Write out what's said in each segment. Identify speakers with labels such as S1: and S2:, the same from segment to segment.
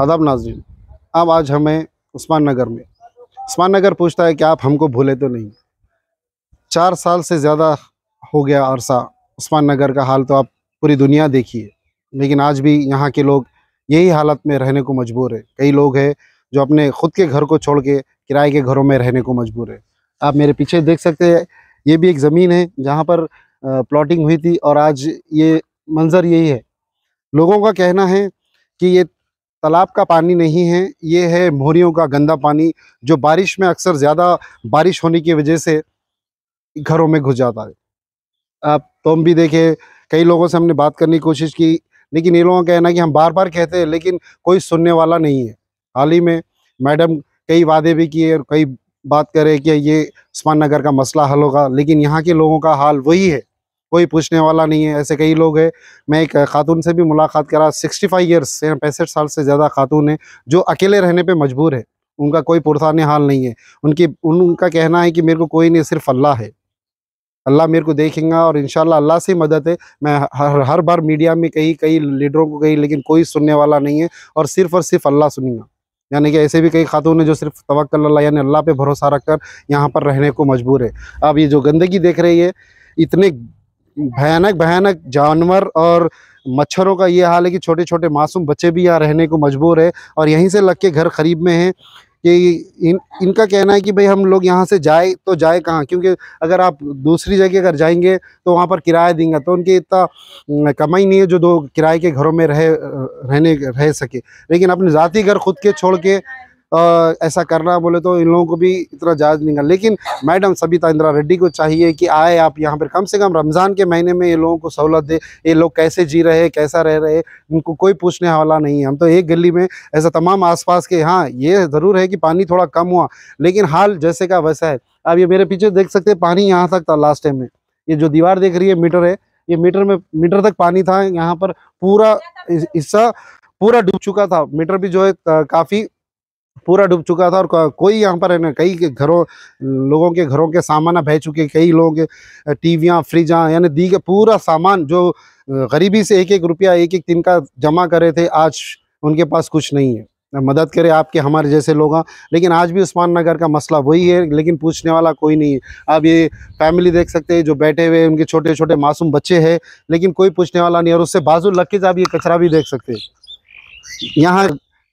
S1: आदाब नाजरीन अब आज हमें उस्मान नगर में उस्मान नगर पूछता है कि आप हमको भूले तो नहीं चार साल से ज़्यादा हो गया अरसा उस्मान नगर का हाल तो आप पूरी दुनिया देखिए लेकिन आज भी यहाँ के लोग यही हालत में रहने को मजबूर है कई लोग हैं जो अपने खुद के घर को छोड़ के किराए के घरों में रहने को मजबूर है आप मेरे पीछे देख सकते हैं ये भी एक ज़मीन है जहाँ पर प्लॉटिंग हुई थी और आज ये मंज़र यही है लोगों का कहना है कि ये तालाब का पानी नहीं है ये है मोरियों का गंदा पानी जो बारिश में अक्सर ज़्यादा बारिश होने की वजह से घरों में घुस जाता है आप तो हम भी देखे कई लोगों से हमने बात करने की कोशिश की लेकिन ये लोगों का कहना कि हम बार बार कहते हैं लेकिन कोई सुनने वाला नहीं है हाल ही में मैडम कई वादे भी किए और कई बात करे कि ये उस्मान नगर का मसला हल होगा लेकिन यहाँ के लोगों का हाल वही है कोई पूछने वाला नहीं है ऐसे कई लोग हैं मैं एक खातून से भी मुलाकात करा सिक्सटी फाइव ईयर्स या पैंसठ साल से ज़्यादा खातून है जो अकेले रहने पर मजबूर है उनका कोई पुरसान हाल नहीं है उनकी उनका कहना है कि मेरे को कोई नहीं सिर्फ अल्लाह है अल्लाह मेरे को देखेगा और इन अल्लाह से मदद है मैं हर हर बार मीडिया में कई कई लीडरों को कही लेकिन कोई सुनने वाला नहीं है और सिर्फ और सिर्फ अल्लाह सुनेगा यानी कि ऐसे भी कई खातून है जो सिर्फ तवक्ल यानी अल्लाह पे भरोसा रखकर यहाँ पर रहने को मजबूर है आप ये जो गंदगी देख रही है इतने भयानक भयानक जानवर और मच्छरों का ये हाल है कि छोटे छोटे मासूम बच्चे भी यहाँ रहने को मजबूर है और यहीं से लग के घर खरीब में हैं कि इन इनका कहना है कि भाई हम लोग यहाँ से जाए तो जाए कहाँ क्योंकि अगर आप दूसरी जगह अगर जाएंगे तो वहाँ पर किराया देंगे तो उनकी इतना कमाई नहीं है जो दो किराए के घरों में रह रहने रह सके लेकिन अपने ज़ाती घर खुद के छोड़ के ऐसा करना बोले तो इन लोगों को भी इतना जायज नहीं करना लेकिन मैडम सबिता इंदिरा रेड्डी को चाहिए कि आए आप यहाँ पर कम से कम रमज़ान के महीने में ये लोगों को सहूलत दे ये लोग कैसे जी रहे कैसा रह रहे उनको कोई पूछने वाला नहीं है हम तो एक गली में ऐसा तमाम आस के हाँ ये ज़रूर है कि पानी थोड़ा कम हुआ लेकिन हाल जैसे का वैसा है अब ये मेरे पीछे देख सकते पानी यहाँ तक था लास्ट टाइम में ये जो दीवार देख रही है मीटर है ये मीटर में मीटर तक पानी था यहाँ पर पूरा हिस्सा पूरा डूब चुका था मीटर भी जो है काफ़ी पूरा डूब चुका था और कोई यहाँ पर कई घरों लोगों के घरों के सामान बह चुके कई लोग टीवियाँ फ्रिजा यानी दी पूरा सामान जो गरीबी से एक एक रुपया एक एक दिन का जमा करे थे आज उनके पास कुछ नहीं है मदद करे आपके हमारे जैसे लोग लेकिन आज भी उस्मान नगर का मसला वही है लेकिन पूछने वाला कोई नहीं है आप ये फैमिली देख सकते हैं जो बैठे हुए उनके छोटे छोटे मासूम बच्चे हैं लेकिन कोई पूछने वाला नहीं और उससे बाजू लग के आप ये कचरा भी देख सकते हैं यहाँ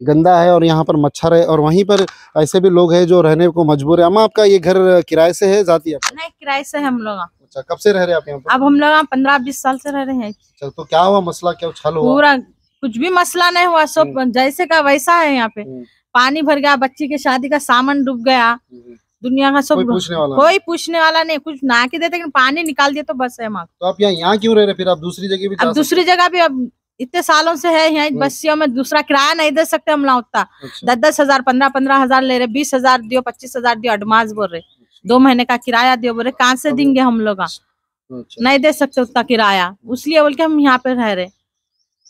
S1: गंदा है और यहाँ पर मच्छर है और वहीं पर ऐसे भी लोग हैं जो रहने को मजबूर है अम्मा आपका ये घर किराए से है जाती है
S2: नहीं किराए से है हम लोग अच्छा
S1: कब से रह रहे आप
S2: अब हम लोग पंद्रह बीस साल से रह रहे हैं
S1: चल अच्छा, तो क्या हुआ मसला क्या उछल हुआ पूरा
S2: कुछ भी मसला नहीं हुआ सब हम्म। जैसे का वैसा है यहाँ पे हम्म। पानी भर गया बच्ची के शादी का सामान डूब गया हम्म। दुनिया का सब कोई पूछने वाला कोई पूछने वाला नहीं कुछ ना के देते पानी निकाल दिया तो बस है तो
S1: आप यहाँ यहाँ क्यों रह रहे फिर आप दूसरी जगह भी दूसरी
S2: जगह भी अब इतने सालों से है यहाँ हम्म। बस्तियों में दूसरा किराया नहीं दे सकते हम लोग उतना अच्छा। दस दस हजार पंद्रह पंद्रह हजार ले रहे बीस हजार दियो पच्चीस हजार दियो एडवांस बोल रहे अच्छा। दो महीने का किराया दियो बोल रहे कहाँ से देंगे हम लोग अच्छा। नहीं दे सकते उतना किराया हम्म। उसलिए बोल के हम यहाँ पे रह रहे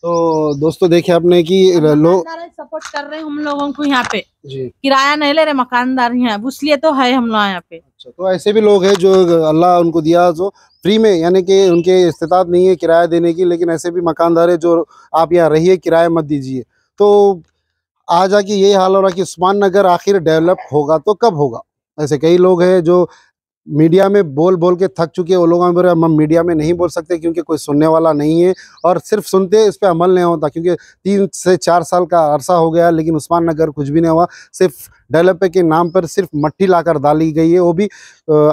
S1: तो दोस्तों देखिए आपने कि लोग
S2: सपोर्ट कर रहे हैं हम लोगों को यहाँ पे किराया नहीं ले रहे मकानदार यहाँ उसलिए तो है हम लोग यहाँ पे
S1: अच्छा तो ऐसे भी लोग हैं जो अल्लाह उनको दिया जो फ्री में यानी कि उनके इस्तात नहीं है किराया देने की लेकिन ऐसे भी मकानदार है जो आप यहाँ रहिए किराया मत दीजिए तो आज आके यही हाल हो रहा कि उस्मान नगर आखिर डेवलप होगा तो कब होगा ऐसे कई लोग हैं जो मीडिया में बोल बोल के थक चुके हैं वो लोग हम मीडिया में नहीं बोल सकते क्योंकि कोई सुनने वाला नहीं है और सिर्फ सुनते इस पर अमल नहीं होता क्योंकि तीन से चार साल का अरसा हो गया लेकिन उस्मान नगर कुछ भी नहीं हुआ सिर्फ डेवलपर के नाम पर सिर्फ मट्टी लाकर डाली गई है वो भी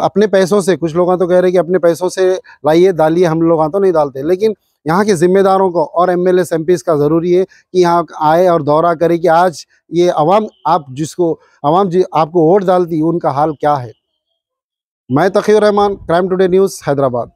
S1: अपने पैसों से कुछ लोग तो कह रहे हैं कि अपने पैसों से लाइए डालिए हम लोग तो नहीं डालते लेकिन यहाँ के जिम्मेदारों को और एम एल का ज़रूरी है कि यहाँ आए और दौरा करें कि आज ये आवाम आप जिसको आवाम जी आपको वोट डालती उनका हाल क्या है मैं Takhir Rahman crime today news Hyderabad